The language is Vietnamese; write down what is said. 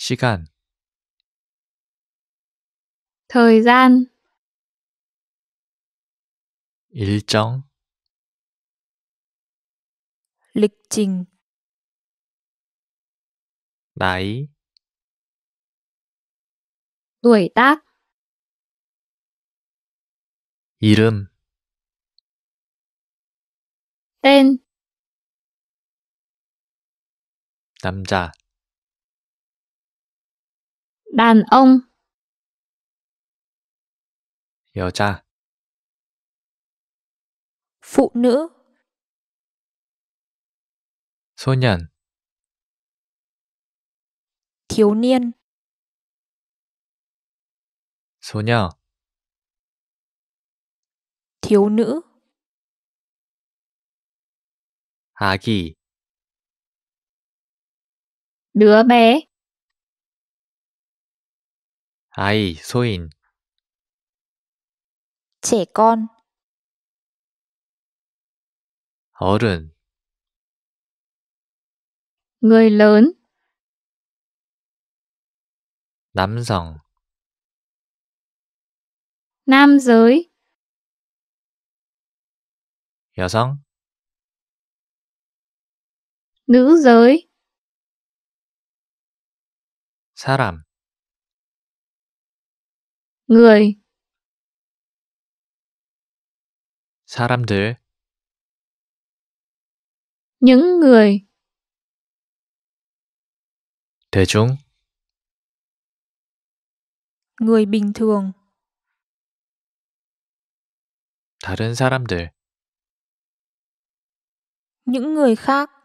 시간 thời gian 일정 lịch trình 나이 tuổi tác 이름 tên 남자 đàn ông cha, phụ nữ số 소년 thiếu niên số 소녀 thiếu nữ hà kỳ, đứa bé 아이, 소인. trẻ con 어른 người lớn 남성 nam giới 여성 nữ giới 사람 người 사람들 những người 대중 người bình thường 다른 사람들 những người khác